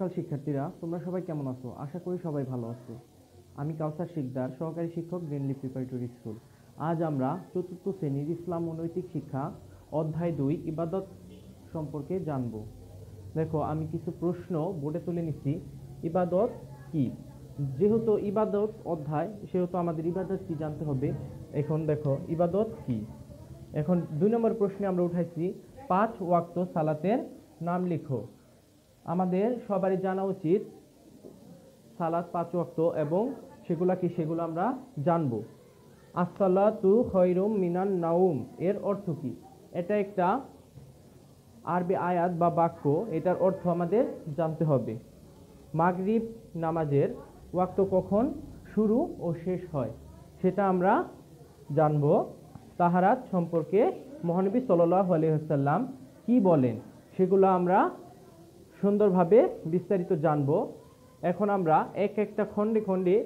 নমস্কার শিক্ষার্থীরা তোমরা সবাই কেমন আছো আশা করি সবাই ভালো আছো আমি কাউসার শিকদার সহকারী শিক্ষক গ্রিনলি প্রিপারেটরি স্কুল আজ আমরা চতুর্থ শ্রেণীর ইসলাম অনৈতিক শিক্ষা অধ্যায় দুই ইবাদত সম্পর্কে জানব দেখো আমি কিছু প্রশ্ন বোর্ডে তুলে নিচ্ছি ইবাদত কি যেহেতু ইবাদত অধ্যায় সেহেতু আমাদের ইবাদত কি জানতে হবে এখন দেখো ইবাদত কি এখন দুই নম্বর প্রশ্নে আমরা উঠাইছি পাঁচ ওয়াক্ত সালাতের নাম লিখো আমাদের সবারই জানা উচিত সালাদ পাঁচ অক্ট এবং সেগুলা কি সেগুলো আমরা জানবো তু খৈরুম মিনান নাউম এর অর্থ কি এটা একটা আরবি আয়াত বা বাক্য এটার অর্থ আমাদের জানতে হবে মাগরিব নামাজের ওয়াক্ত কখন শুরু ও শেষ হয় সেটা আমরা জানব তাহারাত সম্পর্কে মহানবী সাল্লাহ আলহিহাল্লাম কি বলেন সেগুলো আমরা সুন্দরভাবে বিস্তারিত জানব এখন আমরা এক একটা খণ্ডে খণ্ডে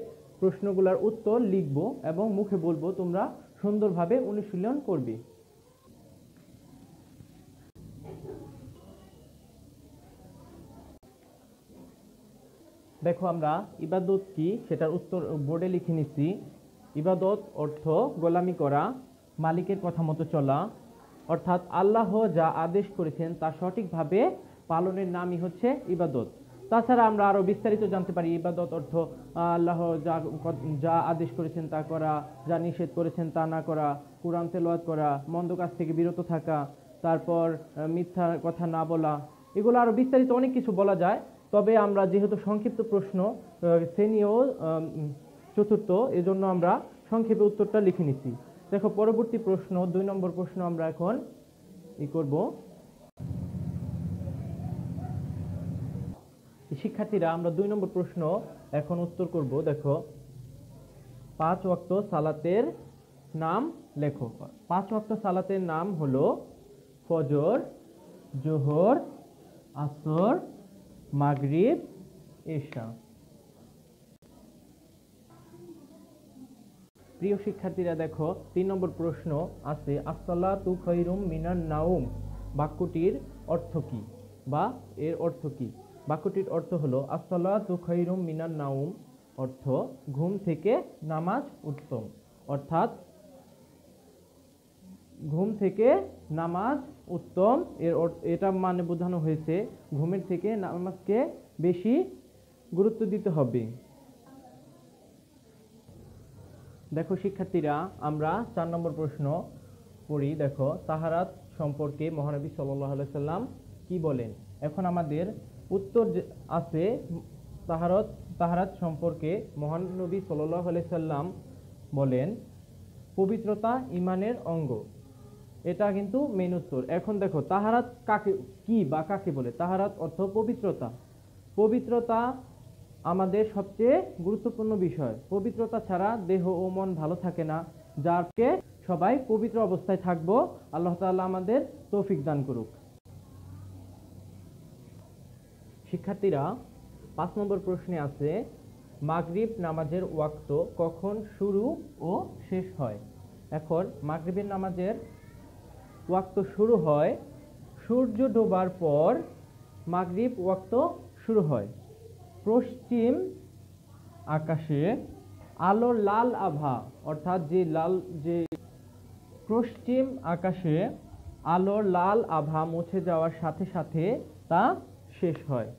প্রশ্নগুলোর উত্তর লিখব এবং মুখে বলবো তোমরা সুন্দরভাবে অনুশীলন করবে দেখো আমরা ইবাদত কি সেটার উত্তর বোর্ডে লিখে নিচ্ছি ইবাদত অর্থ গোলামি করা মালিকের কথা মতো চলা অর্থাৎ আল্লাহ যা আদেশ করেছেন তা সঠিকভাবে পালনের নামই হচ্ছে ইবাদত তাছাড়া আমরা আরও বিস্তারিত জানতে পারি ইবাদত অর্থ আল্লাহ যা যা আদেশ করেছেন তা করা যা নিষেধ করেছেন তা না করা কোরআন তেলোয়াত করা মন্দ কাজ থেকে বিরত থাকা তারপর মিথ্যা কথা না বলা এগুলো আরও বিস্তারিত অনেক কিছু বলা যায় তবে আমরা যেহেতু সংক্ষিপ্ত প্রশ্ন শ্রেণীয় চতুর্থ এজন্য আমরা সংক্ষেপে উত্তরটা লিখে নিচ্ছি দেখো পরবর্তী প্রশ্ন দুই নম্বর প্রশ্ন আমরা এখন ই করবো শিক্ষার্থীরা আমরা দুই নম্বর প্রশ্ন এখন উত্তর করব দেখো পাঁচ ওয়াক্ত সালাতের নাম লেখো পাঁচ ওয়াক্ত সালাতের নাম হলো ফজর জোহর আসর মাগরিব এশা প্রিয় শিক্ষার্থীরা দেখো তিন নম্বর প্রশ্ন আছে আসসালা তু খৈরুম মিনান নাউম বাক্যটির অর্থ কী বা এর অর্থ কী বাক্যটির অর্থ হলো আসলা তুখাইরুম মিনান নাউম অর্থ ঘুম থেকে নামাজ উত্তম অর্থাৎ ঘুম থেকে নামাজ উত্তম এর এটা মানে বোঝানো হয়েছে ঘুমের থেকে নামাজকে বেশি গুরুত্ব দিতে হবে দেখো শিক্ষার্থীরা আমরা চার নম্বর প্রশ্ন পড়ি দেখো তাহারাত সম্পর্কে মহানবী সাল্লাহ সাল্লাম কি বলেন এখন আমাদের উত্তর আছে তাহারত তাহারাত সম্পর্কে মহানবী সাল্লাহ সাল্লাম বলেন পবিত্রতা ইমানের অঙ্গ এটা কিন্তু মেন উত্তর এখন দেখো তাহারাত কাকে কি বা কাকে বলে তাহারাত অর্থ পবিত্রতা পবিত্রতা আমাদের সবচেয়ে গুরুত্বপূর্ণ বিষয় পবিত্রতা ছাড়া দেহ ও মন ভালো থাকে না যারকে সবাই পবিত্র অবস্থায় থাকবো আল্লাহ তাল্লাহ আমাদের তৌফিক দান করুক শিক্ষার্থীরা পাঁচ নম্বর প্রশ্নে আছে মাগরিব নামাজের ওয়াক্ত কখন শুরু ও শেষ হয় এখন মাগরীবের নামাজের ওয়াক্ত শুরু হয় সূর্য ডোবার পর মাগরিব ওয়াক্ত শুরু হয় পশ্চিম আকাশে আলোর লাল আভা অর্থাৎ যে লাল যে পশ্চিম আকাশে আলোর লাল আভা মুছে যাওয়ার সাথে সাথে তা শেষ হয়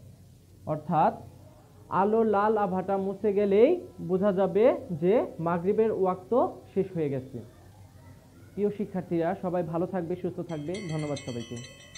অর্থাৎ আলো লাল আভাটা মুছে গেলেই বোঝা যাবে যে মাগরীবের ওয়াক্ত শেষ হয়ে গেছে প্রিয় শিক্ষার্থীরা সবাই ভালো থাকবে সুস্থ থাকবে ধন্যবাদ সবাইকে